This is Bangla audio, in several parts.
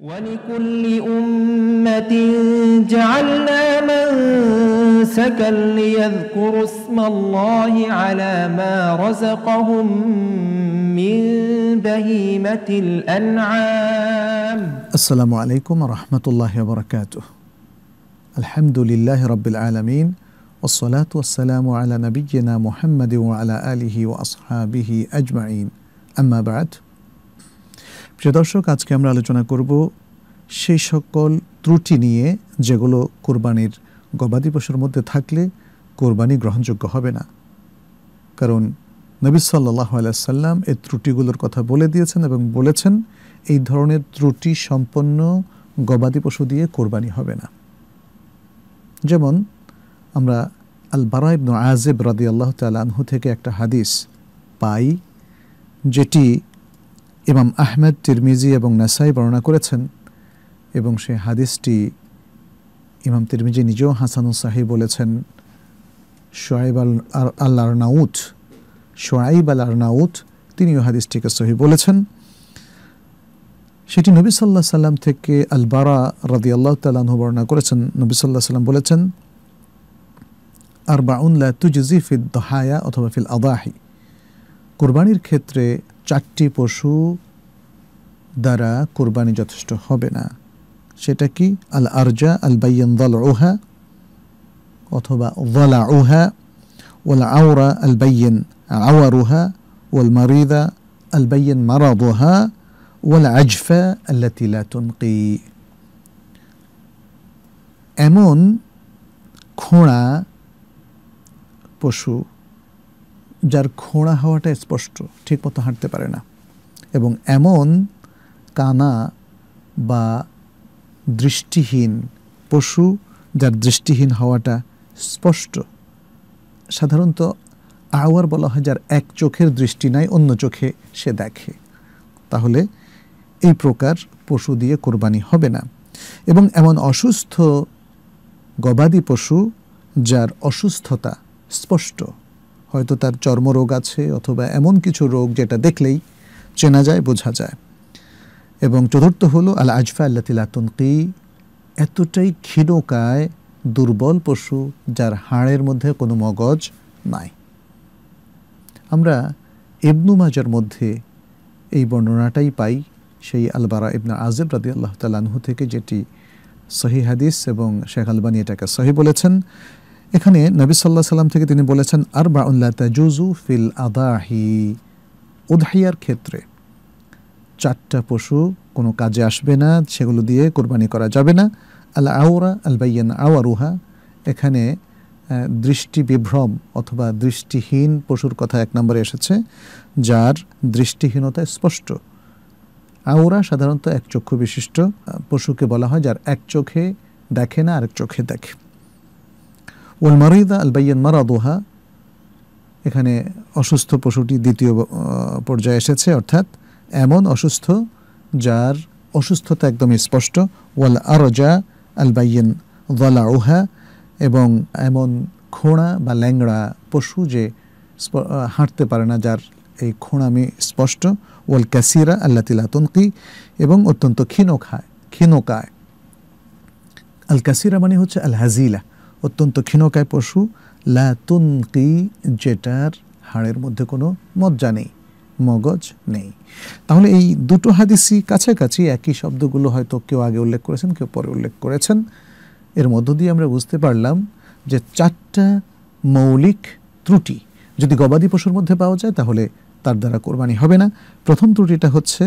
ولكل أمة جعلنا منسكا ليذكروا اسم الله على ما رزقهم من بهيمة الأنعام السلام عليكم ورحمة الله وبركاته الحمد لله رب العالمين والصلاة والسلام على نبينا محمد وعلى آله وأصحابه أجمعين أما بعد প্রিয় দর্শক আজকে আমরা আলোচনা করব সেই সকল ত্রুটি নিয়ে যেগুলো কোরবানির গবাদি পশুর মধ্যে থাকলে কোরবানি গ্রহণযোগ্য হবে না কারণ নবী সাল্লাহ সাল্লাম এই ত্রুটিগুলোর কথা বলে দিয়েছেন এবং বলেছেন এই ধরনের ত্রুটি সম্পন্ন গবাদি পশু দিয়ে কোরবানি হবে না যেমন আমরা আল বারা আজেব রাদি আল্লাহ তালাহু থেকে একটা হাদিস পাই যেটি ইমাম আহমেদ তিরমিজি এবং নাসাই বর্ণনা করেছেন এবং সে হাদিসটি ইমাম তিরমিজি নিজেও হাসানুল সাহেব বলেছেন শোয়াইব আল আল আরনাউত শোয়াইব আল আরনাউত তিনিও হাদিসটিকে সহি বলেছেন সেটি নবী সাল্লাহ সাল্লাম থেকে আলবারা রাদি আল্লাহ তালাহু বর্ণনা করেছেন নবী সাল্লাহ সাল্লাম বলেছেন আর বাউনলা তুজি ফিল দহায়া অথবা ফিল আদাহি কোরবানির ক্ষেত্রে চারটি পশু দ্বারা কোরবানি যথেষ্ট হবে না সেটা কি আল আরজা আল বাইয়ান দল ওহা অথবা ওয়ালা ওহা ওয়াল আওরা আল বাইয়ান রোহা ওয়াল মারিদা আল বাইয়ান মারাদুহা ওয়াল আজফা আল্লাতি লা তুনকি এমন খোঁড়া পশু যার খোঁড়া হওয়াটা স্পষ্ট ঠিক মতো হাঁটতে পারে না এবং এমন কানা বা দৃষ্টিহীন পশু যার দৃষ্টিহীন হওয়াটা স্পষ্ট সাধারণত আওয়ার বলা হয় যার এক চোখের দৃষ্টি নাই অন্য চোখে সে দেখে তাহলে এই প্রকার পশু দিয়ে কোরবানি হবে না এবং এমন অসুস্থ গবাদি পশু যার অসুস্থতা স্পষ্ট হয়তো তার চর্মরোগ আছে অথবা এমন কিছু রোগ যেটা দেখলেই চেনা যায় বোঝা যায় এবং চতুর্থ হলো আল আজফা আল্লা তিলাতনকি এতটাই ক্ষীণকায় দুর্বল পশু যার হাড়ের মধ্যে কোনো মগজ নাই আমরা ইবনু মাজার মধ্যে এই বর্ণনাটাই পাই সেই আলবারা ইবনা আজেব রাদি আল্লাহ তালানহু থেকে যেটি সহি হাদিস এবং শেখ আলবানি এটাকে সহি বলেছেন এখানে নবী সাল্লাহ সাল্লাম থেকে তিনি বলেছেন আর বাউল্লা তাজুজু ফিল আদাহি উদাহিয়ার ক্ষেত্রে চারটা পশু কোনো কাজে আসবে না সেগুলো দিয়ে কোরবানি করা যাবে না আল আওরা আল বাইয়ান আওয়ারুহা এখানে দৃষ্টি বিভ্রম অথবা দৃষ্টিহীন পশুর কথা এক নম্বরে এসেছে যার দৃষ্টিহীনতা স্পষ্ট আওরা সাধারণত এক চক্ষু বিশিষ্ট পশুকে বলা হয় যার এক চোখে দেখে না আরেক চোখে দেখে ওয়াল মারিদা আলবাইয়ান মারাদোহা এখানে অসুস্থ পশুটি দ্বিতীয় পর্যায়ে এসেছে অর্থাৎ এমন অসুস্থ যার অসুস্থতা একদম স্পষ্ট ওয়াল আরজা আলবাইয়ান ওয়ালা ওহা এবং এমন খোঁড়া বা ল্যাংড়া পশু যে হাঁটতে পারে না যার এই খোঁড়ামি স্পষ্ট ওয়াল ক্যাসিরা আল্লা তিলাতনকি এবং অত্যন্ত ক্ষীণ খায় ক্ষীণ কায় আল ক্যাসিরা মানে হচ্ছে আল হাজিলা অত্যন্ত ক্ষীণকায় পশু লাতুনকি যেটার হাড়ের মধ্যে কোনো মজ্জা নেই মগজ নেই তাহলে এই দুটো হাদিসই কাছাকাছি একই শব্দগুলো হয়তো কেউ আগে উল্লেখ করেছেন কেউ পরে উল্লেখ করেছেন এর মধ্য দিয়ে আমরা বুঝতে পারলাম যে চারটা মৌলিক ত্রুটি যদি গবাদি পশুর মধ্যে পাওয়া যায় তাহলে তার দ্বারা কোরবানি হবে না প্রথম ত্রুটিটা হচ্ছে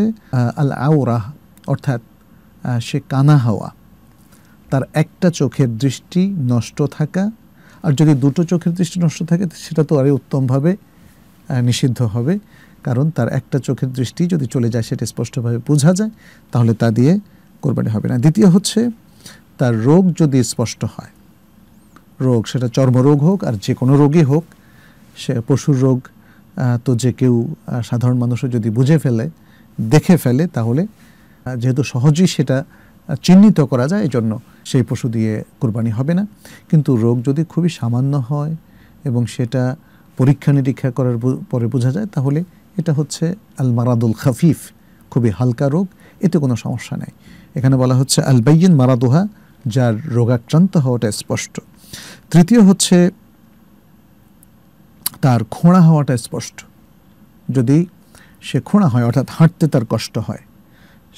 আল আওরাহ অর্থাৎ সে কানা হাওয়া তার একটা চোখের দৃষ্টি নষ্ট থাকা আর যদি দুটো চোখের দৃষ্টি নষ্ট থাকে সেটা তো আরে উত্তমভাবে নিষিদ্ধ হবে কারণ তার একটা চোখের দৃষ্টি যদি চলে যায় সেটা স্পষ্টভাবে বোঝা যায় তাহলে তা দিয়ে কোরবানি হবে না দ্বিতীয় হচ্ছে তার রোগ যদি স্পষ্ট হয় রোগ সেটা চর্মরোগ হোক আর যে কোনো রোগই হোক সে পশুর রোগ তো যে কেউ সাধারণ মানুষও যদি বুঝে ফেলে দেখে ফেলে তাহলে যেহেতু সহজেই সেটা চিহ্নিত করা যায় এজন্য সেই পশু দিয়ে কোরবানি হবে না কিন্তু রোগ যদি খুবই সামান্য হয় এবং সেটা পরীক্ষা নিরীক্ষা করার পরে বোঝা যায় তাহলে এটা হচ্ছে আল মারাদুল খাফিফ খুবই হালকা রোগ এতে কোনো সমস্যা নেই এখানে বলা হচ্ছে বাইন মারাদোহা যার রোগাক্রান্ত হওয়াটা স্পষ্ট তৃতীয় হচ্ছে তার খোঁড়া হওয়াটা স্পষ্ট যদি সে খোঁড়া হয় অর্থাৎ হাঁটতে তার কষ্ট হয়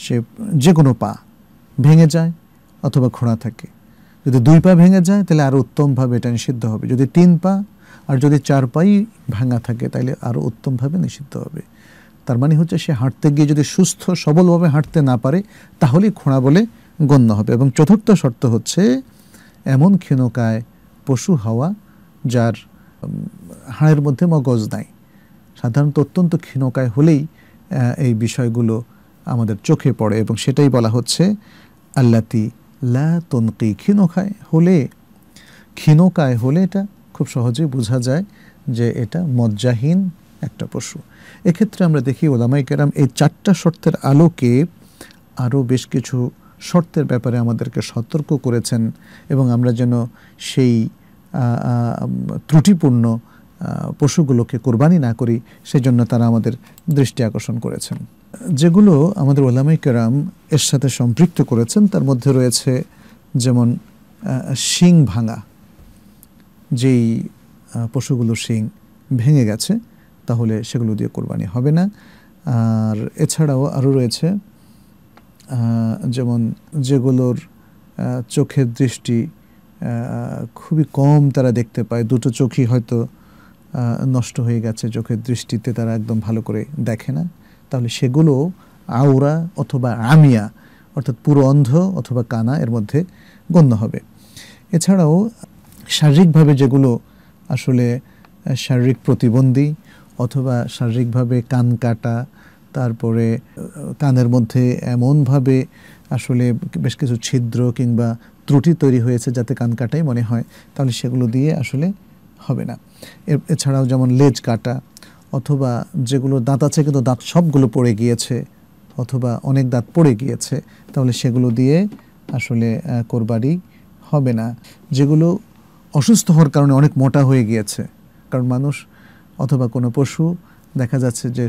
সে যে কোনো পা ভেঙে যায় অথবা খোঁড়া থাকে যদি দুই পা ভেঙে যায় তাহলে আরও উত্তমভাবে এটা নিষিদ্ধ হবে যদি তিন পা আর যদি চার পাই ভাঙা থাকে তাহলে আরও উত্তমভাবে নিষিদ্ধ হবে তার মানে হচ্ছে সে হাঁটতে গিয়ে যদি সুস্থ সবলভাবে হাঁটতে না পারে তাহলেই খোঁড়া বলে গণ্য হবে এবং চতুর্থ শর্ত হচ্ছে এমন ক্ষীণকায় পশু হওয়া যার হাড়ের মধ্যে মগজ নাই সাধারণত অত্যন্ত ক্ষীণকায় হলেই এই বিষয়গুলো আমাদের চোখে পড়ে এবং সেটাই বলা হচ্ছে আল্লাতি লি তনকি ক্ষীণকায় হলে ক্ষীণকায় হলে এটা খুব সহজে বোঝা যায় যে এটা মজ্জাহীন একটা পশু এক্ষেত্রে আমরা দেখি ওলামাই কেরাম এই চারটা শর্তের আলোকে আরও বেশ কিছু শর্তের ব্যাপারে আমাদেরকে সতর্ক করেছেন এবং আমরা যেন সেই ত্রুটিপূর্ণ পশুগুলোকে কোরবানি না করি সেজন্য তারা আমাদের দৃষ্টি আকর্ষণ করেছেন যেগুলো আমাদের ওলামাই কেরাম এর সাথে সম্পৃক্ত করেছেন তার মধ্যে রয়েছে যেমন শিং ভাঙা যেই পশুগুলো শিং ভেঙে গেছে তাহলে সেগুলো দিয়ে কোরবানি হবে না আর এছাড়াও আরও রয়েছে যেমন যেগুলোর চোখের দৃষ্টি খুবই কম তারা দেখতে পায় দুটো চোখই হয়তো নষ্ট হয়ে গেছে চোখের দৃষ্টিতে তারা একদম ভালো করে দেখে না তাহলে সেগুলো আওরা অথবা আমিয়া অর্থাৎ পুরো অন্ধ অথবা কানা এর মধ্যে গণ্য হবে এছাড়াও শারীরিকভাবে যেগুলো আসলে শারীরিক প্রতিবন্ধী অথবা শারীরিকভাবে কান কাটা তারপরে কানের মধ্যে এমনভাবে আসলে বেশ কিছু ছিদ্র কিংবা ত্রুটি তৈরি হয়েছে যাতে কান কাটাই মনে হয় তাহলে সেগুলো দিয়ে আসলে হবে না এছাড়াও যেমন লেজ কাটা অথবা যেগুলো দাঁত আছে কিন্তু দাঁত সবগুলো পড়ে গিয়েছে অথবা অনেক দাঁত পড়ে গিয়েছে তাহলে সেগুলো দিয়ে আসলে কোরবারই হবে না যেগুলো অসুস্থ হওয়ার কারণে অনেক মোটা হয়ে গিয়েছে কারণ মানুষ অথবা কোনো পশু দেখা যাচ্ছে যে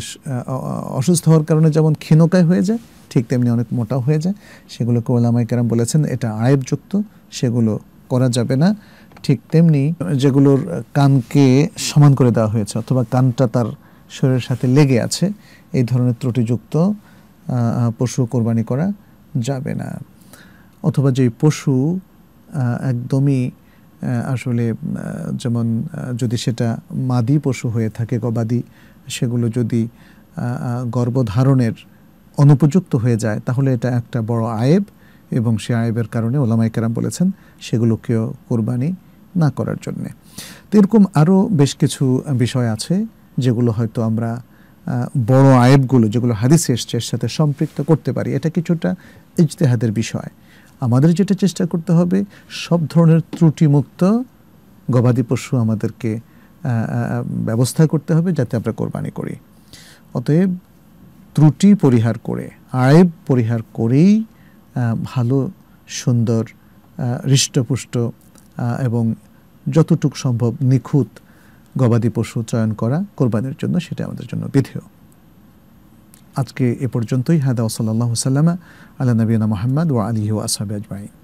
অসুস্থ হওয়ার কারণে যেমন ক্ষীণকায় হয়ে যায় ঠিক তেমনি অনেক মোটা হয়ে যায় সেগুলোকে ওলামাই কেরাম বলেছেন এটা আয়েবযুক্ত সেগুলো করা যাবে না ঠিক তেমনি যেগুলোর কানকে সমান করে দেওয়া হয়েছে অথবা কানটা তার শরীরের সাথে লেগে আছে এই ধরনের ত্রুটিযুক্ত পশু কোরবানি করা যাবে না অথবা যে পশু একদমই আসলে যেমন যদি সেটা মাদি পশু হয়ে থাকে গবাদি সেগুলো যদি গর্ভধারণের অনুপযুক্ত হয়ে যায় তাহলে এটা একটা বড় আয়েব এবং সে আয়েবের কারণে ওলামাইকার বলেছেন সেগুলোকেও কোরবানি না করার জন্যে তো এরকম আরও বেশ কিছু বিষয় আছে যেগুলো হয়তো আমরা বড় আয়েবগুলো যেগুলো হাদিসে এসছে এর সাথে সম্পৃক্ত করতে পারি এটা কিছুটা ইজতেহাদের বিষয় আমাদের যেটা চেষ্টা করতে হবে সব ধরনের ত্রুটিমুক্ত গবাদি পশু আমাদেরকে ব্যবস্থা করতে হবে যাতে আমরা কোরবানি করি অতএব ত্রুটি পরিহার করে আয়েব পরিহার করেই ভালো সুন্দর হৃষ্টপুষ্ট এবং যতটুক সম্ভব নিখুঁত গবাদি পশু চয়ন করা কোরবানির জন্য সেটা আমাদের জন্য বিধেয় আজকে এ পর্যন্তই হাদা ওসলাল্লাহ সাল্লামা আল্লাহ নবীনা মোহাম্মদ ওয়া আলিহ ওয়া আজমাইন